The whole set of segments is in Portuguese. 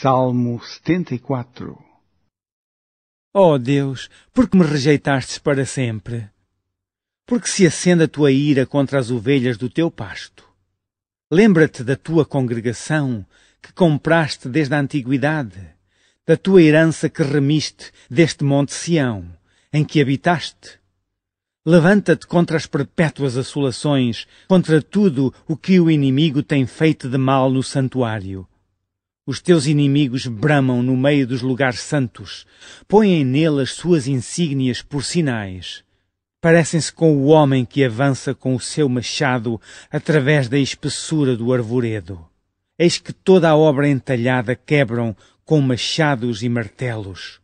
Salmo 74 Oh Deus, por que me rejeitastes para sempre? Porque se acende a tua ira contra as ovelhas do teu pasto? Lembra-te da tua congregação, que compraste desde a antiguidade, da tua herança que remiste deste monte Sião, em que habitaste. Levanta-te contra as perpétuas assolações, contra tudo o que o inimigo tem feito de mal no santuário, os teus inimigos bramam no meio dos lugares santos, põem nele as suas insígnias por sinais. Parecem-se com o homem que avança com o seu machado através da espessura do arvoredo. Eis que toda a obra entalhada quebram com machados e martelos.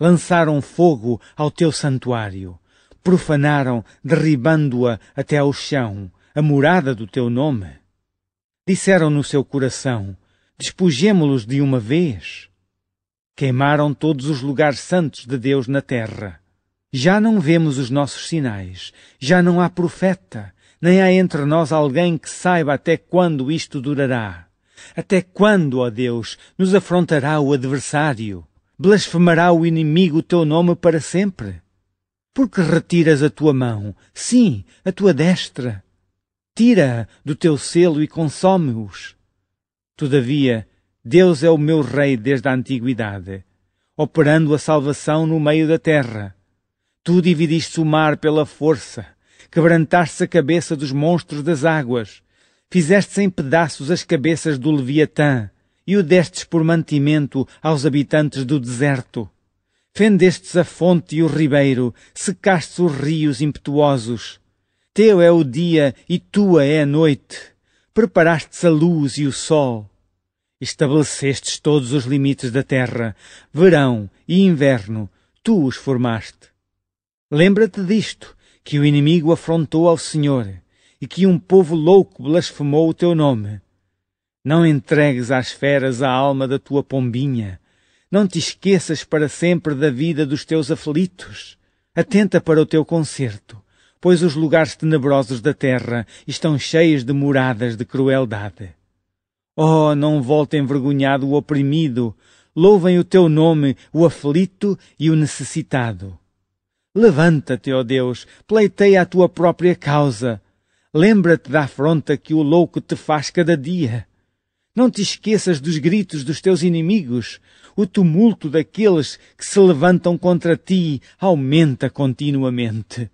Lançaram fogo ao teu santuário, profanaram, derribando-a até ao chão, a morada do teu nome. Disseram no seu coração: despojemo-los de uma vez. Queimaram todos os lugares santos de Deus na terra. Já não vemos os nossos sinais, já não há profeta, nem há entre nós alguém que saiba até quando isto durará. Até quando, ó Deus, nos afrontará o adversário? Blasfemará o inimigo o teu nome para sempre? Porque retiras a tua mão, sim, a tua destra? Tira do teu selo e consome-os. Todavia, Deus é o meu Rei desde a antiguidade, operando a salvação no meio da terra. Tu dividiste o mar pela força, quebrantaste a cabeça dos monstros das águas, fizeste em pedaços as cabeças do Leviatã e o destes por mantimento aos habitantes do deserto. Fendestes a fonte e o ribeiro, secaste os rios impetuosos. Teu é o dia e tua é a noite preparastes a luz e o sol. Estabelecestes todos os limites da terra, verão e inverno, tu os formaste. Lembra-te disto, que o inimigo afrontou ao Senhor, e que um povo louco blasfemou o teu nome. Não entregues às feras a alma da tua pombinha, não te esqueças para sempre da vida dos teus aflitos. Atenta para o teu concerto pois os lugares tenebrosos da terra estão cheios de moradas de crueldade. Oh, não volte envergonhado o oprimido, louvem o teu nome, o aflito e o necessitado. Levanta-te, ó oh Deus, pleiteia a tua própria causa. Lembra-te da afronta que o louco te faz cada dia. Não te esqueças dos gritos dos teus inimigos. O tumulto daqueles que se levantam contra ti aumenta continuamente.